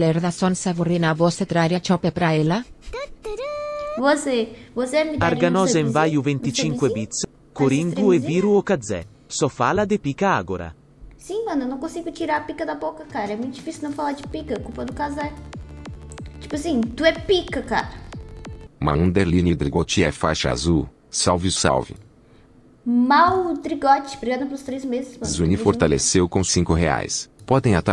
ler da son savorina você traria chope pra ela? Você, você mi Arganosa em é o 25 bits, Coringo e Viro o Kazé. Só fala de pica agora. Sim, mano, eu não consigo tirar a pica da boca, cara. É muito difícil não falar de pica, é culpa do Kazé. Tipo assim, tu é pica, cara. Mandeline Drigotti é faixa azul. Salve, salve. Mal Drigotti, obrigado pelos três meses, mano. Zuni fortaleceu com 5 reais. Podem atacar.